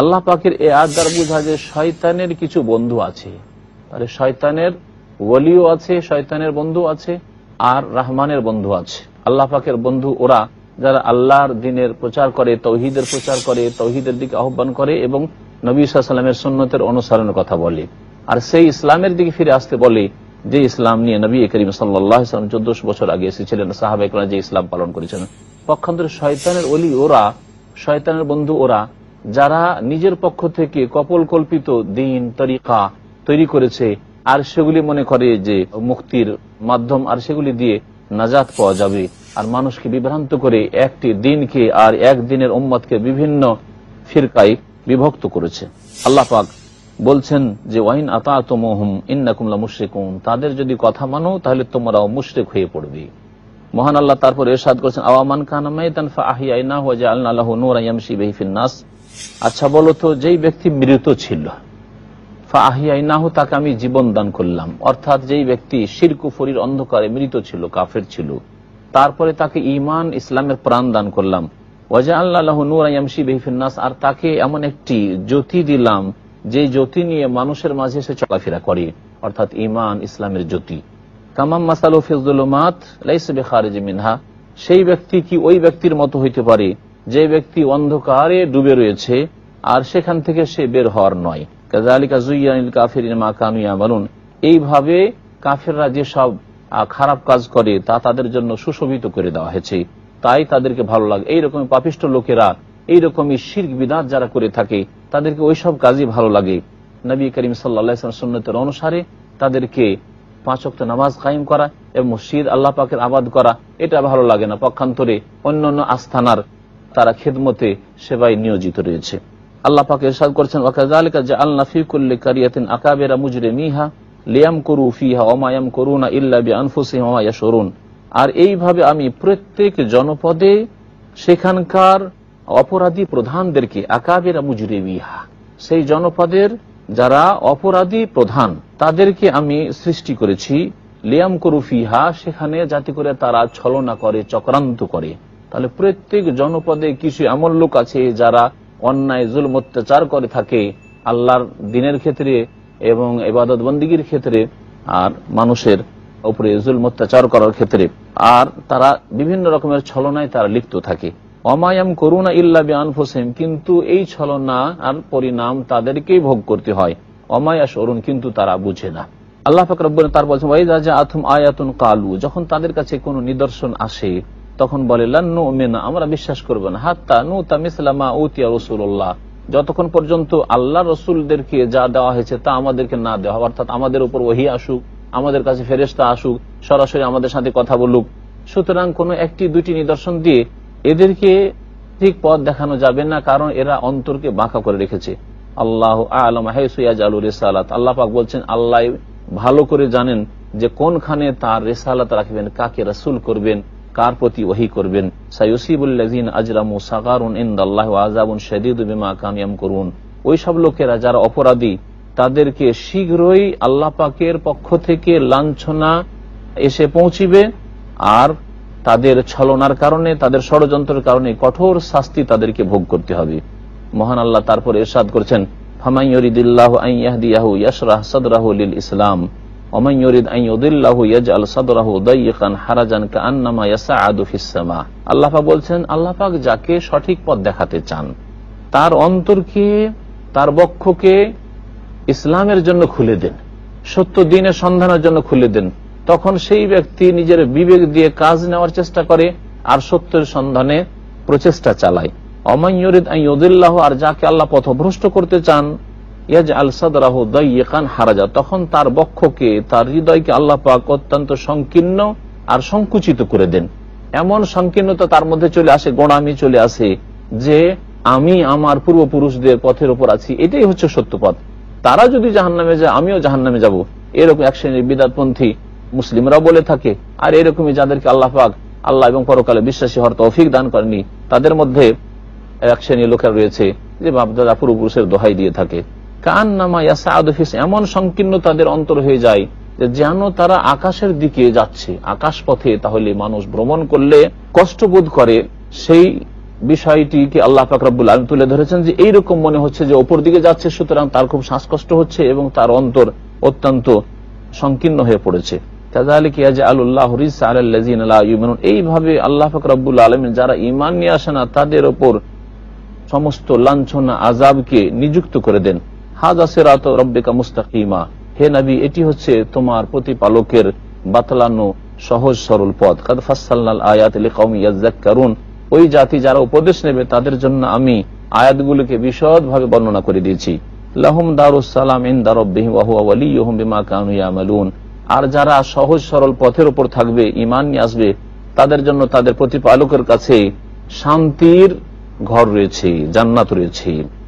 আল্লাহ পাখির এ আয়াত দ্বারা বোঝা যে শয়তানের কিছু বন্ধু আছে আরে শয়তানের ওলিও আছে শয়তানের বন্ধু আছে আর রাহমানের বন্ধু আছে আল্লাহ পাখের বন্ধু ওরা যারা আল্লাহর দিনের প্রচার করে তৌহিদের প্রচার করে তৌহিদের দিকে আহ্বান করে এবং নবী সাল্লামের সন্ন্যতের অনুসরণের কথা বলে আর সেই ইসলামের দিকে ফিরে আসতে বলে যে ইসলাম নিয়ে নবী করিম সাল্লাম চোদ্দশো বছর আগে এসেছিলেন সাহাবেকরা যে ইসলাম পালন করেছিলেন পক্ষান্তরে শয়তানের অলি ওরা শয়তানের বন্ধু ওরা যারা নিজের পক্ষ থেকে কপল কল্পিত দিন তরিকা তৈরি করেছে আর সেগুলি মনে করে যে মুক্তির মাধ্যম আর সেগুলি দিয়ে নাজাত পাওয়া যাবে আর মানুষকে বিভ্রান্ত করে একটি দিনকে আর এক দিনের উম্মতকে বিভিন্ন ফিরকায় বিভক্ত করেছে আল্লাহ পাক বলছেন যে ওয়াইন আতা তোমহম ইন্নাকুমলা মুশ্রিকুম তাদের যদি কথা মানো তাহলে তোমরাও মুশ্রিক হয়ে পড়বে মহান আল্লাহ তারপর এরশাদ করেছেন আওয়ামান খান ফাহিয়াইনা ওয়া জাআলনা লাহু নূরান ইয়ামশি নাস আচ্ছা বলো তো যেই ব্যক্তি মৃত ছিল তাকে আমি জীবন দান করলাম অর্থাৎ যেই ব্যক্তি শিরকুফরির অন্ধকারে মৃত ছিল কাফের ছিল তারপরে তাকে ইমান ইসলামের প্রাণ দান করলাম ওয়াজা আল্লাহ নুরাইয়ামশি বেহিফিন্নাস আর তাকে এমন একটি জ্যোতি দিলাম যে জ্যোতি নিয়ে মানুষের মাঝে সে চলাফেরা করে অর্থাৎ ইমান ইসলামের জ্যোতি কামাম মাসালু ফিজুলমাত লাইসবে খারেজ মিনহা সেই ব্যক্তি কি ওই ব্যক্তির মতো হইতে পারে যে ব্যক্তি অন্ধকারে ডুবে রয়েছে আর সেখান থেকে সে বের হওয়ার নয় কাজালিকা জুইয়ানিল কাফির মা কামিয়া বলুন এইভাবে কাফেররা যে সব খারাপ কাজ করে তা তাদের জন্য সুশোভিত করে দেওয়া হয়েছে তাই তাদেরকে ভালো লাগে এইরকম পাপিষ্ট লোকেরা এইরকম শির্ক বিদাত যারা করে থাকে তাদেরকে ওইসব কাজই ভালো লাগে নবী করিম সাল্লা সন্ন্যতের অনুসারে তাদেরকে পাঁচ অক্ত নামাজ কায়েম করা এবং মসজিদ আল্লাহ পাকের আবাদ করা এটা ভালো লাগে না পক্ষান্তরে অন্যান্য আস্থানার তারা খেদমতে সেবায় নিয়োজিত রয়েছে আল্লাহ পাকে ইরশাদ করেছেন ওয়াকাযালিকা জাআলনা ফি কুল্লি কারিয়াতিন আকাবিরা মুজরিমিহা লিয়াম করু ফিহা ওয়া মা ইয়ামকুরুনা ইল্লা বিআনফুসিহিম ওয়া ইয়াশউরুন আর এইভাবে আমি প্রত্যেক জনপদে সেখানকার অপরাধী প্রধানদেরকে আকাবেরা মুজরিমিহা সেই জনপদের যারা অপরাধী প্রধান তাদেরকে আমি সৃষ্টি করেছি লিয়াম করু ফিহা সেখানে জাতি করে তারা ছলনা করে চক্রান্ত করে তাহলে প্রত্যেক জনপদে কিছু এমন লোক আছে যারা অন্যায় জুল অত্যাচার করে থাকে আল্লাহর দিনের ক্ষেত্রে এবং এবাদত বন্দীগীর ক্ষেত্রে আর মানুষের উপরে জুল অত্যাচার করার ক্ষেত্রে আর তারা বিভিন্ন রকমের ছলনায় তারা লিপ্ত থাকে অমায়াম করুণা ইল্লা বিয়ান হোসেন কিন্তু এই ছলনা আর পরিণাম তাদেরকেই ভোগ করতে হয় অমায়া সরুন কিন্তু তারা বুঝে না আল্লাহ ফাকর তার বলছেন ওয়াইদা ওয়াইজা আথম আয়াতুন কালু যখন তাদের কাছে কোন নিদর্শন আসে তখন বলে লু মেনা আমরা বিশ্বাস করবো না হাত্তা নু তামিসামা উতিয়া রসুল্লাহ যতক্ষণ পর্যন্ত আল্লাহ রসুলদেরকে যা দেওয়া হয়েছে তা আমাদেরকে না দেওয়া অর্থাৎ আমাদের উপর ওহি আসুক আমাদের কাছে ফেরেস্তা আসুক সরাসরি আমাদের সাথে কথা বলুক সুতরাং কোন একটি দুটি নিদর্শন দিয়ে এদেরকে ঠিক পথ দেখানো যাবে না কারণ এরা অন্তরকে বাঁকা করে রেখেছে আল্লাহ আলম হেসুয়াজ আলু রেসালাত আল্লাহ পাক বলছেন আল্লাহ ভালো করে জানেন যে কোনখানে তার রেসালাত রাখবেন কাকে রাসুল করবেন কার প্রতি ওহি করবেন সাইসিবুল্লাজিন আজরামু সাকারুন ইন্দাল্লাহ আজাবুন শহীদ বিমা কামিয়াম করুন ওই সব লোকেরা যারা অপরাধী তাদেরকে শীঘ্রই আল্লাহ পাকের পক্ষ থেকে লাঞ্ছনা এসে পৌঁছিবে আর তাদের ছলনার কারণে তাদের ষড়যন্ত্রের কারণে কঠোর শাস্তি তাদেরকে ভোগ করতে হবে মহান আল্লাহ তারপর এরশাদ করছেন ফামাইয়রিদুল্লাহ আইয়াহদিয়াহু ইয়াসরাহ সদরাহুল ইসলাম ومن يريد أن يضله يجعل صدره ضيقا حرجا كأنما يسعد في السماء الله পাক বলছেন আল্লাহ পাক যাকে সঠিক পথ দেখাতে চান তার অন্তরকে তার বক্ষকে ইসলামের জন্য খুলে দেন সত্য দিনের সন্ধানের জন্য খুলে দেন তখন সেই ব্যক্তি নিজের বিবেক দিয়ে কাজ নেওয়ার চেষ্টা করে আর সত্যের সন্ধানে প্রচেষ্টা চালায় অমাইয়রিদ আইয়দুল্লাহ আর যাকে আল্লাহ পথভ্রষ্ট করতে চান তখন তার বক্ষকে তার হৃদয়কে আল্লাহ পাক অত্যন্ত সংকীর্ণ আর সংকুচিত করে দেন এমন সংকীর্ণতা তার মধ্যে চলে আসে গোড়ামি চলে আসে যে আমি আমার পূর্বপুরুষদের পথের ওপর আছি এটাই হচ্ছে সত্য পথ তারা যদি জাহান নামে যায় আমিও জাহান নামে যাবো এরকম এক শ্রেণীর বিদাতপন্থী মুসলিমরা বলে থাকে আর এরকমই যাদেরকে আল্লাহ পাক আল্লাহ এবং পরকালে বিশ্বাসী হওয়ার তৌফিক দান করেনি তাদের মধ্যে এক শ্রেণীর লোকের রয়েছে যে বাপদাদা পূর্বপুরুষের দোহাই দিয়ে থাকে কান নামা ইয়াসা আদফিস এমন সংকীর্ণ তাদের অন্তর হয়ে যায় যে যেন তারা আকাশের দিকে যাচ্ছে আকাশ পথে তাহলে মানুষ ভ্রমণ করলে কষ্ট বোধ করে সেই বিষয়টিকে আল্লাহ ফাকরাবুল আলম তুলে ধরেছেন যে এইরকম মনে হচ্ছে যে ওপর দিকে যাচ্ছে সুতরাং তার খুব শ্বাসকষ্ট হচ্ছে এবং তার অন্তর অত্যন্ত সংকীর্ণ হয়ে পড়েছে এইভাবে আল্লাহ ফাকরাবুল আলম যারা ইমান নিয়ে আসে না তাদের ওপর সমস্ত লাঞ্ছনা আজাবকে নিযুক্ত করে দেন হে নবী এটি হচ্ছে তোমার প্রতিপালকের বাতলানো সহজ সরল আয়াত ওই জাতি যারা উপদেশ নেবে তাদের জন্য আমি আয়াতগুলোকে বর্ণনা করে দিয়েছি ইন আর যারা সহজ সরল পথের উপর থাকবে ইমান নিয়ে আসবে তাদের জন্য তাদের প্রতিপালকের কাছে শান্তির ঘর রয়েছে জান্নাত রয়েছে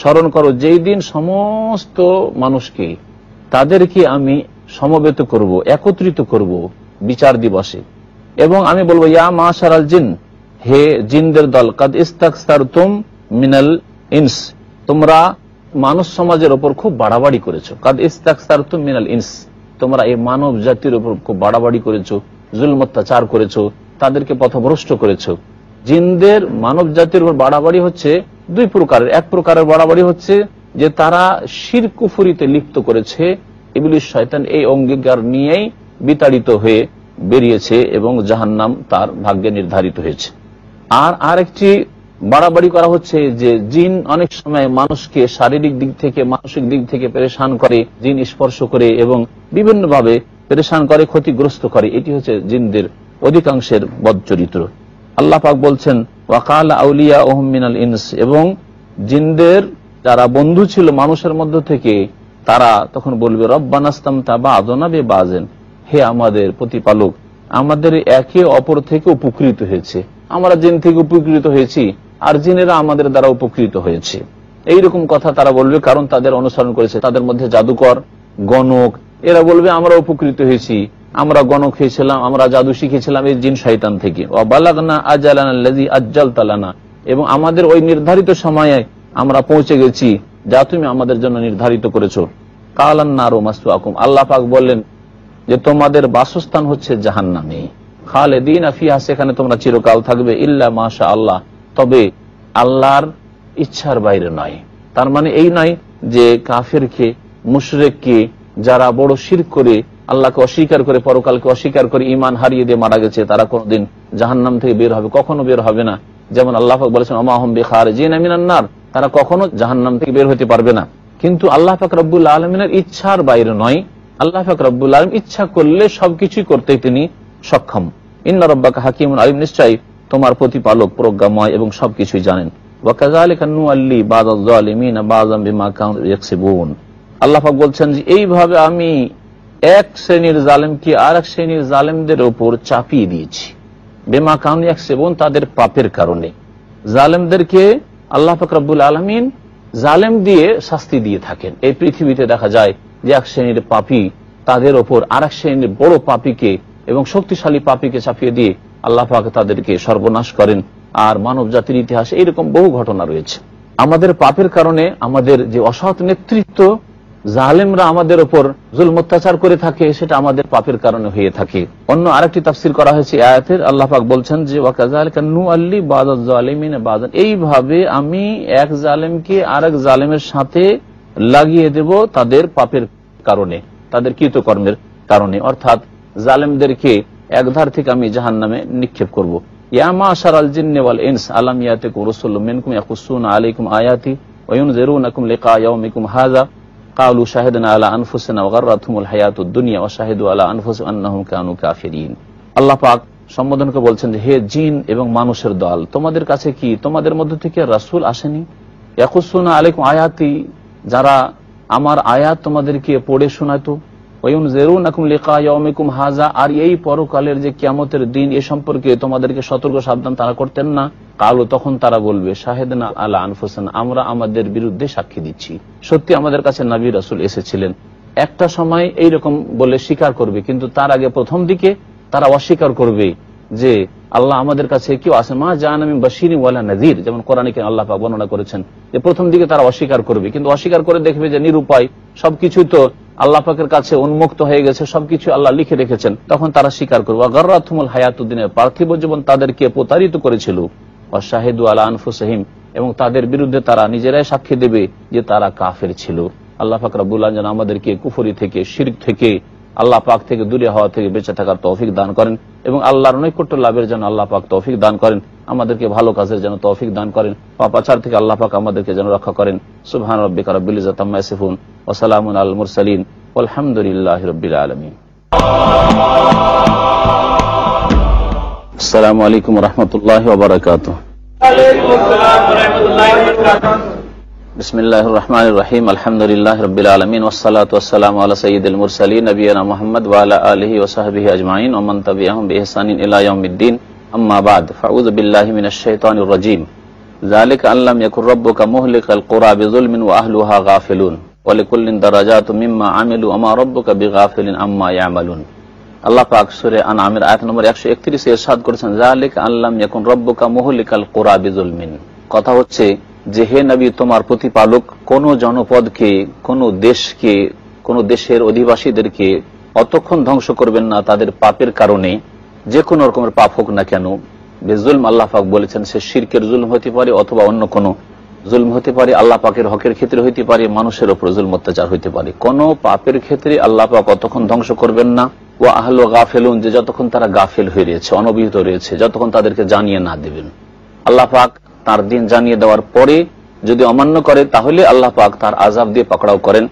স্মরণ করো যেই দিন সমস্ত মানুষকে তাদেরকে আমি সমবেত করব একত্রিত করব বিচার দিবসে এবং আমি বলবো ইয়া মা সারাল জিন হে জিনদের দল কাদ ইস্তাকসার তুম মিনাল ইনস তোমরা মানুষ সমাজের ওপর খুব বাড়াবাড়ি করেছো কাদ ইস্তাকসার তুম মিনাল ইনস তোমরা এই মানব জাতির উপর খুব বাড়াবাড়ি করেছো জুল অত্যাচার করেছো তাদেরকে পথভ্রষ্ট করেছো জিনদের মানব জাতির উপর বাড়াবাড়ি হচ্ছে দুই প্রকারের এক প্রকারের বরাবরই হচ্ছে যে তারা শির কুফুরিতে লিপ্ত করেছে ইবলিশ শয়তান এই অঙ্গীকার নিয়েই বিতাড়িত হয়ে বেরিয়েছে এবং জাহান নাম তার ভাগ্যে নির্ধারিত হয়েছে আর আরেকটি বাড়াবাড়ি করা হচ্ছে যে জিন অনেক সময় মানুষকে শারীরিক দিক থেকে মানসিক দিক থেকে পরেশান করে জিন স্পর্শ করে এবং বিভিন্ন ভাবে পরেশান করে ক্ষতিগ্রস্ত করে এটি হচ্ছে জিনদের অধিকাংশের বদ চরিত্র আল্লাহ পাক বলছেন ওয়াকাল আউলিয়া ওহমিনাল ইনস এবং জিনদের যারা বন্ধু ছিল মানুষের মধ্য থেকে তারা তখন বলবে রব্বানাস্তাম তা বা আদনাবে বাজেন হে আমাদের প্রতিপালক আমাদের একে অপর থেকে উপকৃত হয়েছে আমরা জিন থেকে উপকৃত হয়েছি আর জিনেরা আমাদের দ্বারা উপকৃত হয়েছে এইরকম কথা তারা বলবে কারণ তাদের অনুসরণ করেছে তাদের মধ্যে জাদুকর গণক এরা বলবে আমরা উপকৃত হয়েছি আমরা গণক খেয়েছিলাম আমরা জাদু শিখেছিলাম এই জিন শৈতান থেকে ও অবালাগনা আজালানাল্লাজি আজ্জাল তালানা এবং আমাদের ওই নির্ধারিত সময়ে আমরা পৌঁছে গেছি যা তুমি আমাদের জন্য নির্ধারিত করেছো কালান নারো মাসু আল্লাহ পাক বললেন যে তোমাদের বাসস্থান হচ্ছে জাহান্নামে নামে খালেদিন আফিয়া সেখানে তোমরা চিরকাল থাকবে ইল্লা মাশা আল্লাহ তবে আল্লাহর ইচ্ছার বাইরে নয় তার মানে এই নয় যে কাফেরকে মুশরেককে যারা বড় শির করে আল্লাহকে অস্বীকার করে পরকালকে অস্বীকার করে ইমান হারিয়ে দিয়ে মারা গেছে তারা কোনোদিন জাহান্নাম থেকে বের হবে কখনো বের হবে না যেমন আল্লাহ বলেছেন অমাহম বেখার জিনার তারা কখনো জাহান্নাম থেকে বের হতে পারবে না কিন্তু আল্লাহ ফাক রব্বুল আলমিনের ইচ্ছার বাইরে নয় আল্লাহ ফাক রব্বুল আলম ইচ্ছা করলে সবকিছু করতে তিনি সক্ষম ইন্না রব্বাকা হাকিম আলিম নিশ্চয়ই তোমার প্রতিপালক প্রজ্ঞাময় এবং সবকিছুই জানেন আল্লাহাক বলছেন যে এইভাবে আমি এক শ্রেণীর জালেমকে আর এক শ্রেণীর জালেমদের ওপর চাপিয়ে দিয়েছি বেমা কাউনি এক সেবন তাদের পাপের কারণে জালেমদেরকে আল্লাহ ফকরাবুল আলমিন জালেম দিয়ে শাস্তি দিয়ে থাকেন এই পৃথিবীতে দেখা যায় যে এক শ্রেণীর পাপি তাদের ওপর আর এক শ্রেণীর বড় পাপিকে এবং শক্তিশালী পাপিকে চাপিয়ে দিয়ে আল্লাহ পাক তাদেরকে সর্বনাশ করেন আর মানব জাতির ইতিহাসে এরকম বহু ঘটনা রয়েছে আমাদের পাপের কারণে আমাদের যে অসৎ নেতৃত্ব জালেমরা আমাদের ওপর জুল অত্যাচার করে থাকে সেটা আমাদের পাপের কারণে হয়ে থাকে অন্য আরেকটি তাফসির করা হয়েছে আয়াতের আল্লাহ পাক বলছেন যে এইভাবে আমি এক জালেমকে আরেক জালেমের সাথে লাগিয়ে দেব তাদের পাপের কারণে তাদের কৃতকর্মের কারণে অর্থাৎ জালেমদেরকে একধার থেকে আমি জাহান নামে নিক্ষেপ করবো ইয়ামা আশারাল জিন্নেওয়াল ইনস আলাম ইয়াতে কুরসুল মিনকুম ইয়াকুসুন আলাইকুম আয়াতি ওয়ুনজিরুনাকুম লিকা ইয়াউমিকুম হাযা কালু শাহেদান আলা আনফুসেন ওগাররাথুমুল হায়াতুদ দুনিয়া ও শাহেদু আলা আনফুস আন্নাহুম কানু কাফিরিন আল্লাহ পাক সম্বোধনকে বলছেন যে হে জিন এবং মানুষের দল তোমাদের কাছে কি তোমাদের মধ্যে থেকে রাসুল আসেনি ইয়াকুসুনা আলেক আয়াতি যারা আমার আয়াত তোমাদেরকে পড়ে শোনাতো হাজা আর এই পরকালের যে দিন এ সম্পর্কে তোমাদেরকে সতর্ক সাবধান তারা করতেন না কালো তখন তারা বলবে শাহেদনা আনফুসান আমরা আমাদের বিরুদ্ধে সাক্ষী দিচ্ছি সত্যি আমাদের কাছে নাবি রাসুল এসেছিলেন একটা সময় এই রকম বলে স্বীকার করবে কিন্তু তার আগে প্রথম দিকে তারা অস্বীকার করবে যে আল্লাহ আমাদের কাছে কেউ আসে মা জান আমি বাসিনী ওয়ালা নাজির যেমন কোরআনিকে আল্লাহ বর্ণনা করেছেন যে প্রথম দিকে তারা অস্বীকার করবে কিন্তু অস্বীকার করে দেখবে যে নিরুপায় সবকিছু তো আল্লাহ পাকের কাছে উন্মুক্ত হয়ে গেছে সবকিছু আল্লাহ লিখে রেখেছেন তখন তারা স্বীকার করবো আগারুল হায়াতুদ্দিনের পার্থিব জীবন তাদেরকে প্রতারিত করেছিল শাহেদু আলা আনফুসাহিম এবং তাদের বিরুদ্ধে তারা নিজেরাই সাক্ষী দেবে যে তারা কাফের ছিল আল্লাহ পাক রাবুল্লাহ যেন আমাদেরকে কুফরি থেকে শির্ক থেকে আল্লাহ পাক থেকে দূরে হওয়া থেকে বেঁচে থাকার তৌফিক দান করেন এবং আল্লাহর নৈকট্য লাভের যেন আল্লাহ পাক তৌফিক দান করেন আমাদেরকে ভালো কাজের যেন তৌফিক দান করেন পাপাচার থেকে আল্লাহ পাক আমাদেরকে যেন রক্ষা করেন সুবহান রব্বিকা রব্বিল ইজাত আম্মা ইয়াসিফুন وسلام المرسلین الحمد للہ رب العالمین السلام علیکم ورحمۃ اللہ وبرکاتہ بسم اللہ الرحمن الرحیم الحمد للہ رب العالمین وسلاۃ والسلام علیہ سید المرسلی نبی محمد ولا علیہ وصحب اجمائین امن طبیم بحسن اللہ یوم الدین اما بعد فعوذ باللہ من الشیطان الرجیم ذالک علم یقرب کا محل قل قرآب ظلم و غافلون ওয়ালিকুল্লিন দারাজাত মিম্মা আমিলু আমা রব্বুকা বিগাফিলিন আম্মা ইয়ামালুন আল্লাহ পাক সুরে আয়াত নম্বর করেছেন আল্লাম ইয়াকুন রব্বুকা মুহলিকাল বিজুলমিন কথা হচ্ছে যে হে নবী তোমার প্রতিপালক কোন জনপদকে কোন দেশকে কোন দেশের অধিবাসীদেরকে অতক্ষণ ধ্বংস করবেন না তাদের পাপের কারণে যে কোন রকমের পাপ হোক না কেন বেজুলম পাক বলেছেন সে শিরকের জুলম হতে পারে অথবা অন্য কোনো জুলম হতে পারে আল্লাহ পাকের হকের ক্ষেত্রে হইতে পারে মানুষের ওপর জুলম অত্যাচার হইতে পারে কোন পাপের ক্ষেত্রে আল্লাহ পাক অতক্ষণ ধ্বংস করবেন না ও আহল গাফেলুন যে যতক্ষণ তারা গাফেল হয়ে রয়েছে অনবিহিত রয়েছে যতক্ষণ তাদেরকে জানিয়ে না দেবেন আল্লাহ পাক তার দিন জানিয়ে দেওয়ার পরে যদি অমান্য করে তাহলে আল্লাহ পাক তার আজাব দিয়ে পাকড়াও করেন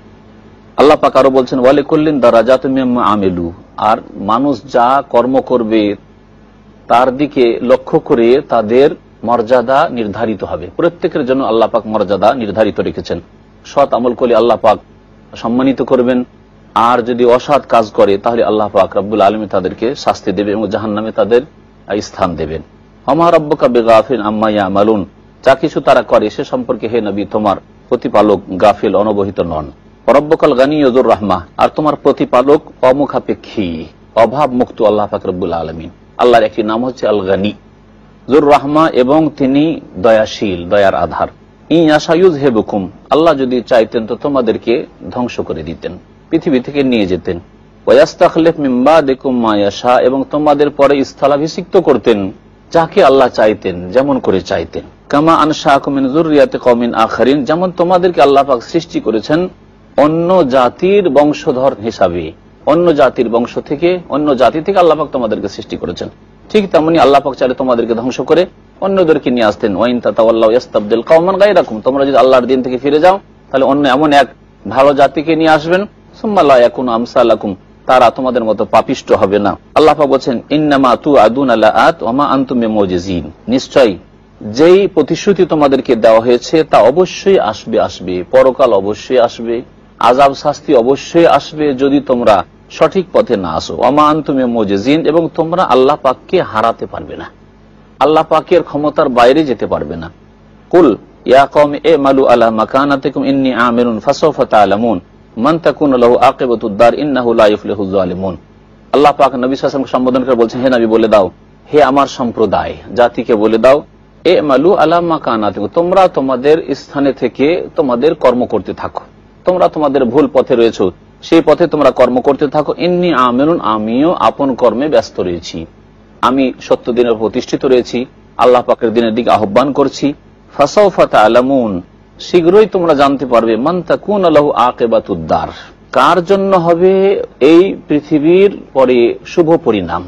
আল্লাহ পাক আরো বলছেন ওয়ালে করলেন দারাজা তুমি আমেলু আর মানুষ যা কর্ম করবে তার দিকে লক্ষ্য করে তাদের মর্যাদা নির্ধারিত হবে প্রত্যেকের জন্য আল্লাহ পাক মর্যাদা নির্ধারিত রেখেছেন সৎ আমল করলে আল্লাহ পাক সম্মানিত করবেন আর যদি অসৎ কাজ করে তাহলে আল্লাহ পাক রব্বুল আলমে তাদেরকে শাস্তি দেবে এবং জাহান নামে তাদের স্থান দেবেন আমার রব্বকা বেগাফিন আম্মাইয়া মালুন যা কিছু তারা করে সে সম্পর্কে হে নবী তোমার প্রতিপালক গাফিল অনবহিত নন পরব্বকাল গানী ইজুর রহমা আর তোমার প্রতিপালক অমুখাপেক্ষী অভাব মুক্ত আল্লাহ ফাকরবুল আলমিন আল্লাহর একটি নাম হচ্ছে আল গানী জুর রাহমা এবং তিনি দয়াশীল দয়ার আধার আশায়ুজ হে বুকুম আল্লাহ যদি চাইতেন তো তোমাদেরকে ধ্বংস করে দিতেন পৃথিবী থেকে নিয়ে যেতেন এবং তোমাদের পরে স্থলাভিষিক্ত করতেন যাকে আল্লাহ চাইতেন যেমন করে চাইতেন কামা আনশাহ কমিন কমিন আখারিন যেমন তোমাদেরকে আল্লাহ পাক সৃষ্টি করেছেন অন্য জাতির বংশধর হিসাবে অন্য জাতির বংশ থেকে অন্য জাতি থেকে আল্লাপাক তোমাদেরকে সৃষ্টি করেছেন ঠিক তেমনি আল্লাপাক চাইলে তোমাদেরকে ধ্বংস করে অন্যদেরকে নিয়ে আসতেন ওয়াইন তাতাউল্লাহাবদুল কৌমান গাই রাখুন তোমরা যদি আল্লাহর দিন থেকে ফিরে যাও তাহলে অন্য এমন এক ভালো জাতিকে নিয়ে আসবেন সুম্মাল্লাহ তারা তোমাদের মতো পাপিষ্ট হবে না আল্লাহা বলছেন ইন্নামা তু আদুন আল্লাহ আত যেই প্রতিশ্রুতি তোমাদেরকে দেওয়া হয়েছে তা অবশ্যই আসবে আসবে পরকাল অবশ্যই আসবে আজাব শাস্তি অবশ্যই আসবে যদি তোমরা সঠিক পথে না আসো অমান তুমি মোজেজিন এবং তোমরা আল্লাহ পাককে হারাতে পারবে না আল্লাহ পাকের ক্ষমতার বাইরে যেতে পারবে না কুল বলে দাও হে আমার সম্প্রদায় জাতিকে বলে দাও এ মালু তোমরা তোমাদের স্থানে থেকে তোমাদের কর্ম করতে থাকো তোমরা তোমাদের ভুল পথে রয়েছো সেই পথে তোমরা কর্ম করতে থাকো এমনি আমেরুন আমিও আপন কর্মে ব্যস্ত রয়েছি আমি সত্য দিনের প্রতিষ্ঠিত রয়েছি আল্লাহ পাকের দিনের দিকে আহ্বান করছি ফাসাউফাতা আলামুন শীঘ্রই তোমরা জানতে পারবে মান্তাকুন আল্লাহ আকেবাতুদ্দার কার জন্য হবে এই পৃথিবীর পরে শুভ পরিণাম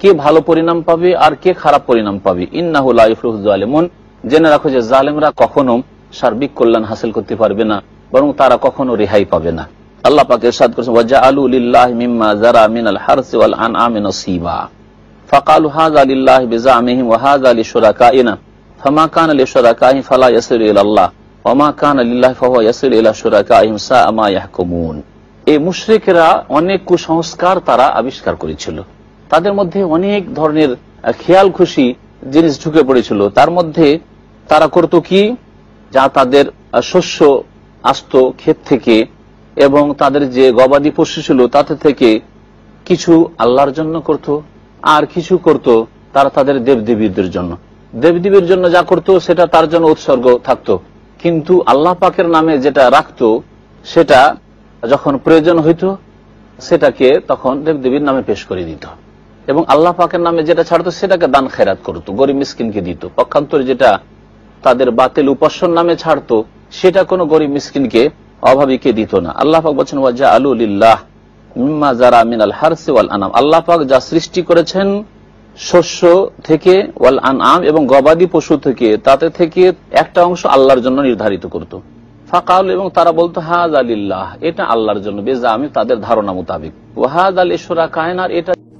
কে ভালো পরিণাম পাবে আর কে খারাপ পরিণাম পাবে ইন্নাহুল্লাহমন জেনে রাখো যে জালেমরা কখনো সার্বিক কল্যাণ হাসিল করতে পারবে না বরং তারা কখনো রেহাই পাবে না আল্লাহ পাকে ইরশাদ করেছেন ওয়া জাআলু লিল্লাহি মিম্মা যারা মিনাল আল হারসি ওয়াল আনআমি নসিবা ফাকালু হাযা লিল্লাহ বিজামিহিম ওয়া হাযা লিশুরাকাইনা ফামা কানা লিশুরাকাহি ফালা ইয়াসিরু ইলা আল্লাহ ওয়া মা কানা লিল্লাহি ফাহুয়া ইয়াসিরু ইলা শুরাকাইহিম সাআ মা ইয়াহকুমুন এই মুশরিকরা অনেক কুসংস্কার তারা আবিষ্কার করেছিল তাদের মধ্যে অনেক ধরনের খেয়াল খুশি জিনিস ঢুকে পড়েছিল তার মধ্যে তারা করত কি যা তাদের শস্য আসত ক্ষেত থেকে এবং তাদের যে গবাদি পশু ছিল তাতে থেকে কিছু আল্লাহর জন্য করত আর কিছু করত তারা তাদের দেবদেবীদের জন্য দেবদেবীর জন্য যা করত সেটা তার জন্য উৎসর্গ থাকত কিন্তু আল্লাহ পাকের নামে যেটা রাখত সেটা যখন প্রয়োজন হইত সেটাকে তখন দেবদেবীর নামে পেশ করে দিত এবং আল্লাহ পাকের নামে যেটা ছাড়ত সেটাকে দান খেরাত করত গরিব মিসকিনকে দিত পক্ষান্তর যেটা তাদের বাতিল উপাসন নামে ছাড়ত সেটা কোনো গরিব মিসকিনকে অভাবীকে দিত না আল্লাহ পাক বলছেন ওয়াজা আলুলিল্লাহ মিম্মা যারা মিনাল হারসি ওয়াল আনাম আল্লাহ পাক যা সৃষ্টি করেছেন শস্য থেকে ওয়াল আনাম এবং গবাদি পশু থেকে তাতে থেকে একটা অংশ আল্লাহর জন্য নির্ধারিত করত ফাকাল এবং তারা বলতো হাজ আলিল্লাহ এটা আল্লাহর জন্য বেজা আমি তাদের ধারণা মোতাবেক হাজ আল ইসরা কায়নার এটা